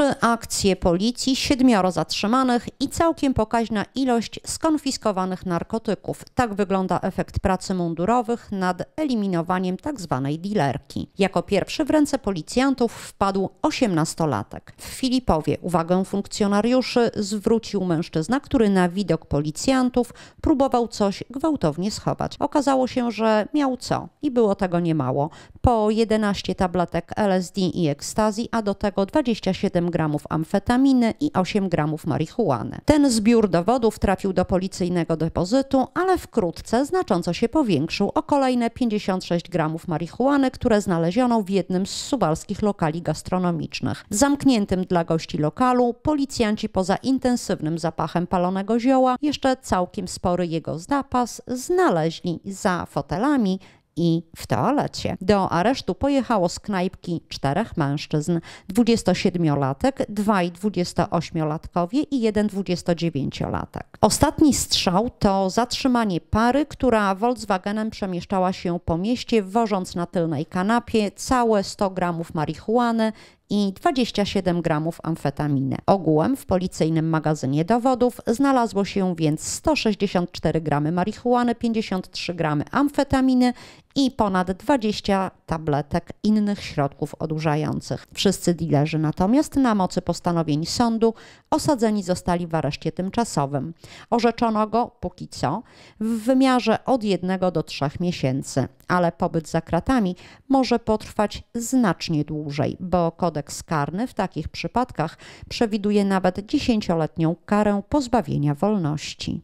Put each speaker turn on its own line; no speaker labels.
Trzy akcje policji, siedmioro zatrzymanych i całkiem pokaźna ilość skonfiskowanych narkotyków. Tak wygląda efekt pracy mundurowych nad eliminowaniem tzw. Tak dilerki. Jako pierwszy w ręce policjantów wpadł osiemnastolatek. W Filipowie uwagę funkcjonariuszy zwrócił mężczyzna, który na widok policjantów próbował coś gwałtownie schować. Okazało się, że miał co i było tego niemało. Po 11 tabletek LSD i ekstazji, a do tego 27 gramów amfetaminy i 8 gramów marihuany. Ten zbiór dowodów trafił do policyjnego depozytu, ale wkrótce znacząco się powiększył o kolejne 56 gramów marihuany, które znaleziono w jednym z suwalskich lokali gastronomicznych. W zamkniętym dla gości lokalu policjanci poza intensywnym zapachem palonego zioła jeszcze całkiem spory jego zapas znaleźli za fotelami i w toalecie. Do aresztu pojechało z knajpki czterech mężczyzn, 27-latek, dwaj 28-latkowie i jeden 29-latek. Ostatni strzał to zatrzymanie pary, która Volkswagenem przemieszczała się po mieście, wożąc na tylnej kanapie całe 100 gramów marihuany i 27 gramów amfetaminy. Ogółem w policyjnym magazynie dowodów znalazło się więc 164 gramy marihuany, 53 gramy amfetaminy i ponad 20 tabletek innych środków odurzających. Wszyscy dilerzy natomiast na mocy postanowień sądu osadzeni zostali w areszcie tymczasowym. Orzeczono go póki co w wymiarze od 1 do 3 miesięcy, ale pobyt za kratami może potrwać znacznie dłużej, bo kodeks karny w takich przypadkach przewiduje nawet 10-letnią karę pozbawienia wolności.